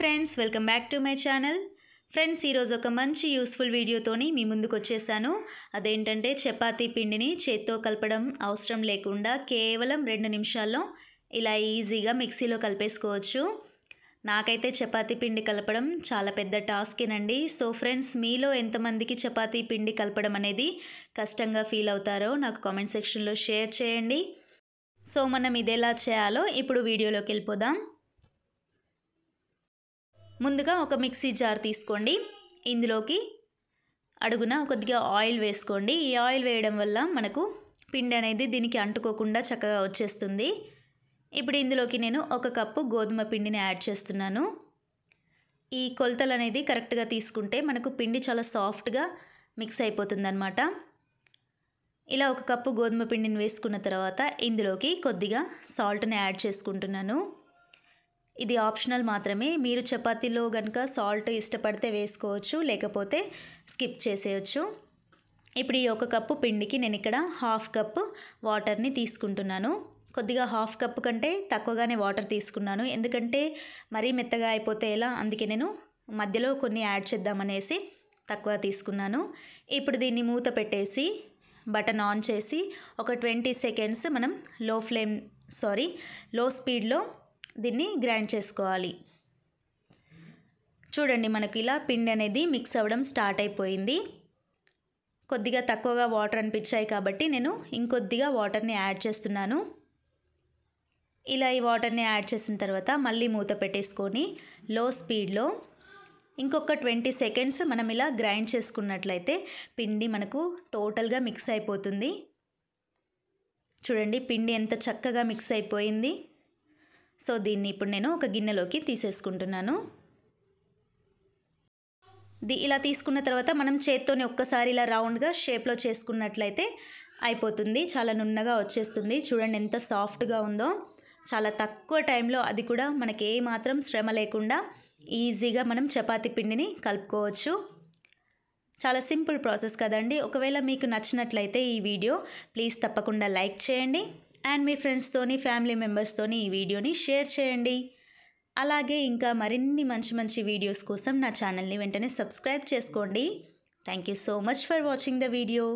friends welcome back to my channel friends ఈరోజు ఒక మంచి యూస్ఫుల్ వీడియోతోని మీ ముందుకు వచ్చేసాను అదేంటంటే చపాతీ పిండిని చేత్తో కలపడం అవసరం లేకుండా కేవలం రెండు నిమిషాల్లో ఇలా ఈజీగా మిక్సీలో కలిపేసుకోవచ్చు నాకైతే చపాతీ పిండి కలపడం చాలా పెద్ద టాస్కేనండి సో ఫ్రెండ్స్ మీలో ఎంతమందికి చపాతీ పిండి కలపడం అనేది కష్టంగా ఫీల్ అవుతారో నాకు కామెంట్ సెక్షన్లో షేర్ చేయండి సో మనం ఇదేలా చేయాలో ఇప్పుడు వీడియోలోకి వెళ్ళిపోదాం ముందుగా ఒక మిక్సీ జార్ తీసుకోండి ఇందులోకి అడుగున కొద్దిగా ఆయిల్ వేసుకోండి ఈ ఆయిల్ వేయడం వల్ల మనకు పిండి అనేది దీనికి అంటుకోకుండా చక్కగా వచ్చేస్తుంది ఇప్పుడు ఇందులోకి నేను ఒక కప్పు గోధుమ పిండిని యాడ్ చేస్తున్నాను ఈ కొలతలు అనేది కరెక్ట్గా తీసుకుంటే మనకు పిండి చాలా సాఫ్ట్గా మిక్స్ అయిపోతుందన్నమాట ఇలా ఒక కప్పు గోధుమ పిండిని వేసుకున్న తర్వాత ఇందులోకి కొద్దిగా సాల్ట్ని యాడ్ చేసుకుంటున్నాను ఇది ఆప్షనల్ మాత్రమే మీరు చపాతీలో కనుక సాల్ట్ ఇష్టపడితే వేసుకోవచ్చు లేకపోతే స్కిప్ చేసేయచ్చు ఇప్పుడు ఈ ఒక కప్పు పిండికి నేను ఇక్కడ హాఫ్ కప్పు వాటర్ని తీసుకుంటున్నాను కొద్దిగా హాఫ్ కప్పు కంటే తక్కువగానే వాటర్ తీసుకున్నాను ఎందుకంటే మరీ మెత్తగా అయిపోతే ఎలా అందుకే నేను మధ్యలో కొన్ని యాడ్ చేద్దామనేసి తక్కువ తీసుకున్నాను ఇప్పుడు దీన్ని మూత పెట్టేసి బటన్ ఆన్ చేసి ఒక ట్వంటీ సెకండ్స్ మనం లో ఫ్లేమ్ సారీ లో స్పీడ్లో దీన్ని గ్రైండ్ చేసుకోవాలి చూడండి మనకు ఇలా పిండి అనేది మిక్స్ అవ్వడం స్టార్ట్ అయిపోయింది కొద్దిగా తక్కువగా వాటర్ అనిపించాయి కాబట్టి నేను ఇంకొద్దిగా వాటర్ని యాడ్ చేస్తున్నాను ఇలా ఈ వాటర్ని యాడ్ చేసిన తర్వాత మళ్ళీ మూత పెట్టేసుకొని లో స్పీడ్లో ఇంకొక ట్వంటీ సెకండ్స్ మనం ఇలా గ్రైండ్ చేసుకున్నట్లయితే పిండి మనకు టోటల్గా మిక్స్ అయిపోతుంది చూడండి పిండి ఎంత చక్కగా మిక్స్ అయిపోయింది సో దీన్ని ఇప్పుడు నేను ఒక గిన్నెలోకి తీసేసుకుంటున్నాను ఇలా తీసుకున్న తర్వాత మనం చేత్తోని ఒక్కసారి ఇలా రౌండ్గా షేప్లో చేసుకున్నట్లయితే అయిపోతుంది చాలా నున్నగా వచ్చేస్తుంది చూడండి ఎంత సాఫ్ట్గా ఉందో చాలా తక్కువ టైంలో అది కూడా మనకి ఏ మాత్రం శ్రమ లేకుండా ఈజీగా మనం చపాతీ పిండిని కలుపుకోవచ్చు చాలా సింపుల్ ప్రాసెస్ కదండి ఒకవేళ మీకు నచ్చినట్లయితే ఈ వీడియో ప్లీజ్ తప్పకుండా లైక్ చేయండి అండ్ మీ ఫ్రెండ్స్తోని ఫ్యామిలీ మెంబర్స్తోని ఈ వీడియోని షేర్ చేయండి అలాగే ఇంకా మరిన్ని మంచి మంచి వీడియోస్ కోసం నా ఛానల్ని వెంటనే సబ్స్క్రైబ్ చేసుకోండి thank you so much for watching the video